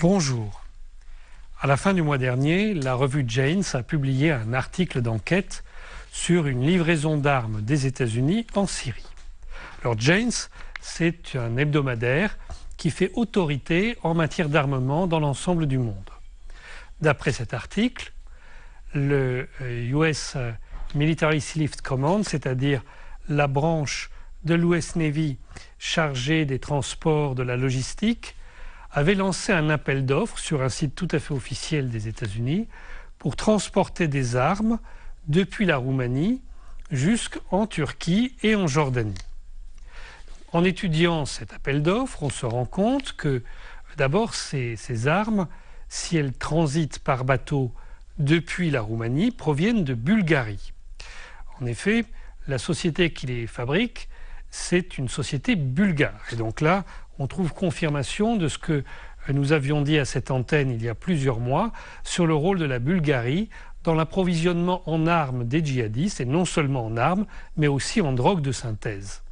Bonjour. À la fin du mois dernier, la revue Janes a publié un article d'enquête sur une livraison d'armes des États-Unis en Syrie. Alors Janes, c'est un hebdomadaire qui fait autorité en matière d'armement dans l'ensemble du monde. D'après cet article, le US euh, euh, Military Sealift Command, c'est-à-dire la branche de l'US Navy chargée des transports, de la logistique, avait lancé un appel d'offres sur un site tout à fait officiel des États-Unis pour transporter des armes depuis la Roumanie jusqu'en Turquie et en Jordanie. En étudiant cet appel d'offres, on se rend compte que d'abord ces, ces armes, si elles transitent par bateau depuis la Roumanie, proviennent de Bulgarie. En effet, la société qui les fabrique c'est une société bulgare. Et donc là, on trouve confirmation de ce que nous avions dit à cette antenne il y a plusieurs mois sur le rôle de la Bulgarie dans l'approvisionnement en armes des djihadistes, et non seulement en armes, mais aussi en drogue de synthèse.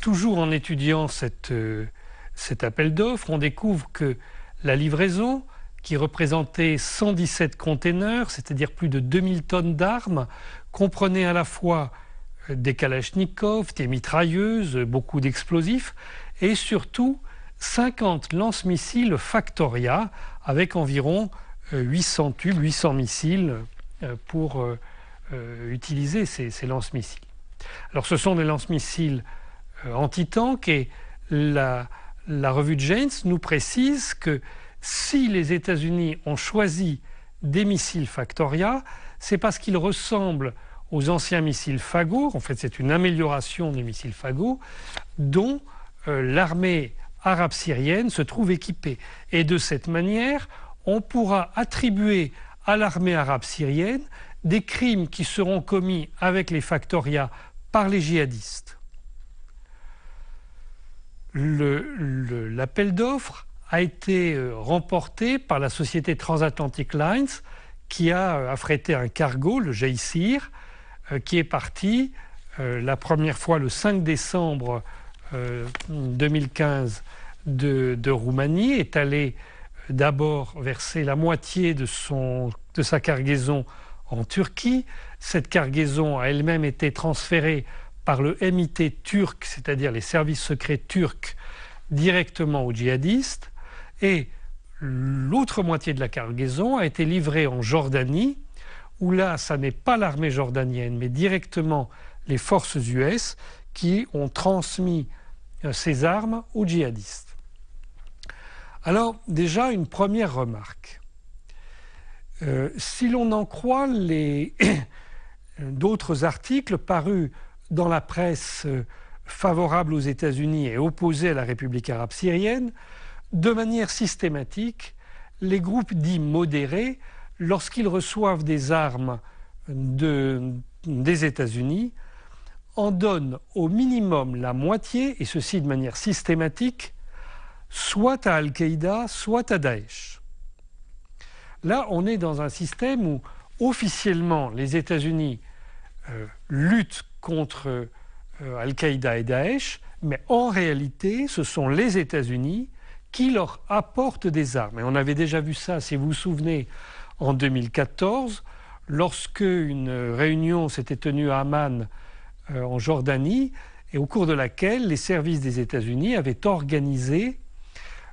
Toujours en étudiant cette, euh, cet appel d'offres, on découvre que la livraison, qui représentait 117 containers, c'est-à-dire plus de 2000 tonnes d'armes, comprenait à la fois des kalachnikovs, des mitrailleuses, beaucoup d'explosifs et surtout 50 lance-missiles Factoria avec environ 800 euh, tubes, 800 missiles euh, pour euh, utiliser ces, lance-missiles. Alors ce sont des lance-missiles anti-tank et la, revue de James nous précise que si les États-Unis ont choisi des missiles Factoria, c'est parce qu'ils ressemblent aux anciens missiles Fago, En fait, c'est une amélioration des missiles Fago, dont euh, l'armée arabe syrienne se trouve équipée. Et de cette manière, on pourra attribuer à l'armée arabe syrienne des crimes qui seront commis avec les factorias par les djihadistes. L'appel d'offres a été euh, remporté par la société Transatlantic Lines qui a euh, affrété un cargo, le Jaisir, euh, qui est parti euh, la première fois le 5 décembre 2015 euh, de, Roumanie, est allé d'abord verser la moitié de, son, de sa cargaison en Turquie. Cette cargaison a elle-même été transférée par le MIT turc, c'est-à-dire les services secrets turcs, directement aux djihadistes. Et l'autre moitié de la cargaison a été livrée en Jordanie où là, ça n'est pas l'armée jordanienne, mais directement les forces US qui ont transmis euh, ces armes aux djihadistes. Alors déjà, une première remarque. Euh, si l'on en croit d'autres articles parus dans la presse euh, favorable aux États-Unis et opposés à la République arabe syrienne, de manière systématique, les groupes dits modérés lorsqu'ils reçoivent des armes des États-Unis, en donnent au minimum la moitié, et ceci de manière systématique, soit à Al-Qaïda, soit à Daesh. Là, on est dans un système où officiellement les États-Unis euh, luttent contre euh, Al-Qaïda et Daesh, mais en réalité, ce sont les États-Unis qui leur apportent des armes. Et on avait déjà vu ça, si vous vous souvenez, en 2014, lorsque une réunion s'était tenue à Amman euh, en Jordanie et au cours de laquelle les services des États-Unis avaient organisé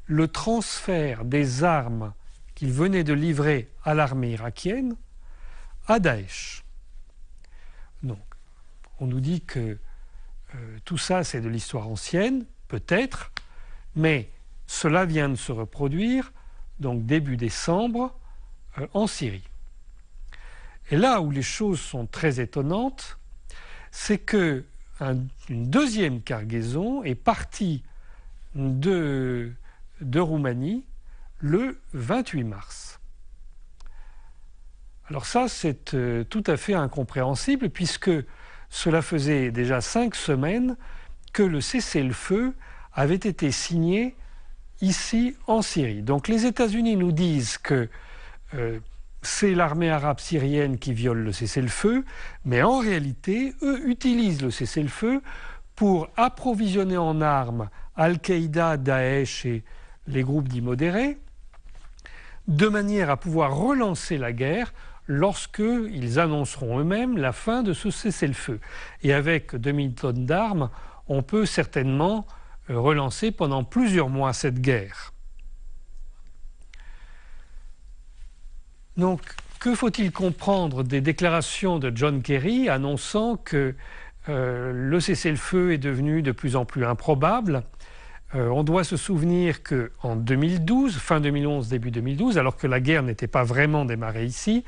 le transfert des armes qu'ils venaient de livrer à l'armée irakienne à Daesh. Donc, on nous dit que euh, tout ça, c'est de l'histoire ancienne, peut-être, mais cela vient de se reproduire, donc début décembre, euh, en Syrie. Et là où les choses sont très étonnantes, c'est que deuxième cargaison est partie de, Roumanie le 28 mars. Alors ça, c'est euh, tout à fait incompréhensible puisque cela faisait déjà cinq semaines que le cessez-le-feu avait été signé ici en Syrie. Donc les États-Unis nous disent que euh, c'est l'armée arabe syrienne qui viole le cessez-le-feu, mais en réalité, eux utilisent le cessez-le-feu pour approvisionner en armes Al-Qaïda, Daesh et les groupes dits modérés, de manière à pouvoir relancer la guerre lorsque ils annonceront eux-mêmes la fin de ce cessez-le-feu. Et avec 2000 tonnes d'armes, on peut certainement euh, relancer pendant plusieurs mois cette guerre. Donc, que faut-il comprendre des déclarations de John Kerry annonçant que euh, le cessez-le-feu est devenu de plus en plus improbable euh, on doit se souvenir qu'en 2012, fin 2011, début 2012, alors que la guerre n'était pas vraiment démarrée ici,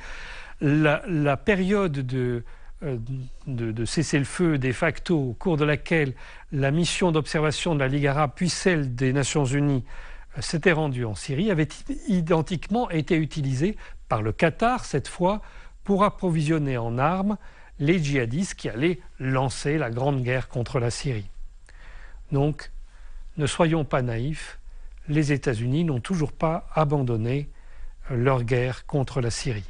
la, période euh, de, de cessez-le-feu de facto, au cours de laquelle la mission d'observation de la Ligue arabe puis celle des Nations unies s'était rendue en Syrie, avait identiquement été utilisée par le Qatar cette fois pour approvisionner en armes les djihadistes qui allaient lancer la grande guerre contre la Syrie. Donc, ne soyons pas naïfs, les États-Unis n'ont toujours pas abandonné leur guerre contre la Syrie.